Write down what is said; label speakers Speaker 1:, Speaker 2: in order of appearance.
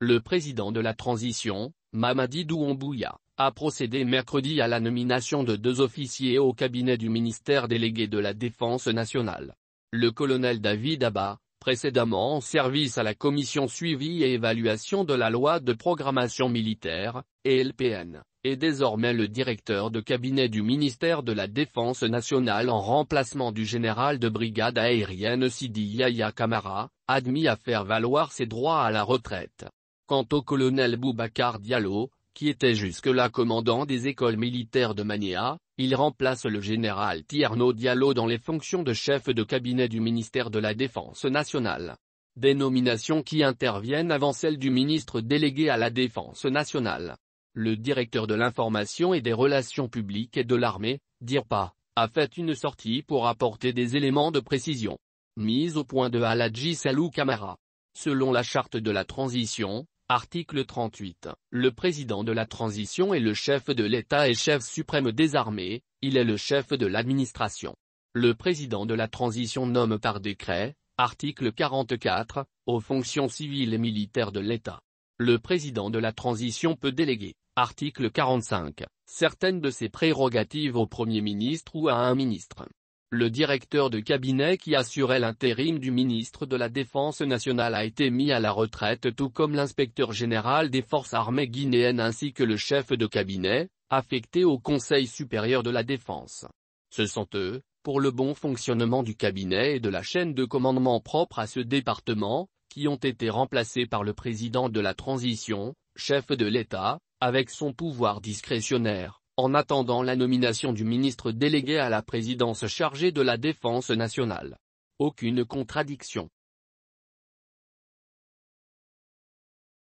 Speaker 1: Le président de la transition, Mamadi Doumbouya, a procédé mercredi à la nomination de deux officiers au cabinet du ministère délégué de la Défense nationale. Le colonel David Abba, précédemment en service à la commission suivi et évaluation de la loi de programmation militaire, ELPN, est désormais le directeur de cabinet du ministère de la Défense nationale en remplacement du général de brigade aérienne Sidi Yahya Kamara, admis à faire valoir ses droits à la retraite. Quant au colonel Boubacar Diallo, qui était jusque-là commandant des écoles militaires de Mania, il remplace le général Tierno Diallo dans les fonctions de chef de cabinet du ministère de la Défense nationale. Des nominations qui interviennent avant celles du ministre délégué à la Défense nationale. Le directeur de l'information et des relations publiques et de l'armée, DIRPA, a fait une sortie pour apporter des éléments de précision. Mise au point de Aladji Salou Kamara. Selon la charte de la transition, Article 38. Le président de la transition est le chef de l'État et chef suprême des armées, il est le chef de l'administration. Le président de la transition nomme par décret, article 44, aux fonctions civiles et militaires de l'État. Le président de la transition peut déléguer, article 45, certaines de ses prérogatives au Premier ministre ou à un ministre. Le directeur de cabinet qui assurait l'intérim du ministre de la Défense nationale a été mis à la retraite tout comme l'inspecteur général des forces armées guinéennes ainsi que le chef de cabinet, affecté au Conseil supérieur de la Défense. Ce sont eux, pour le bon fonctionnement du cabinet et de la chaîne de commandement propre à ce département, qui ont été remplacés par le président de la transition, chef de l'État, avec son pouvoir discrétionnaire, en attendant la nomination du ministre délégué à la présidence chargée de la Défense nationale. Aucune contradiction.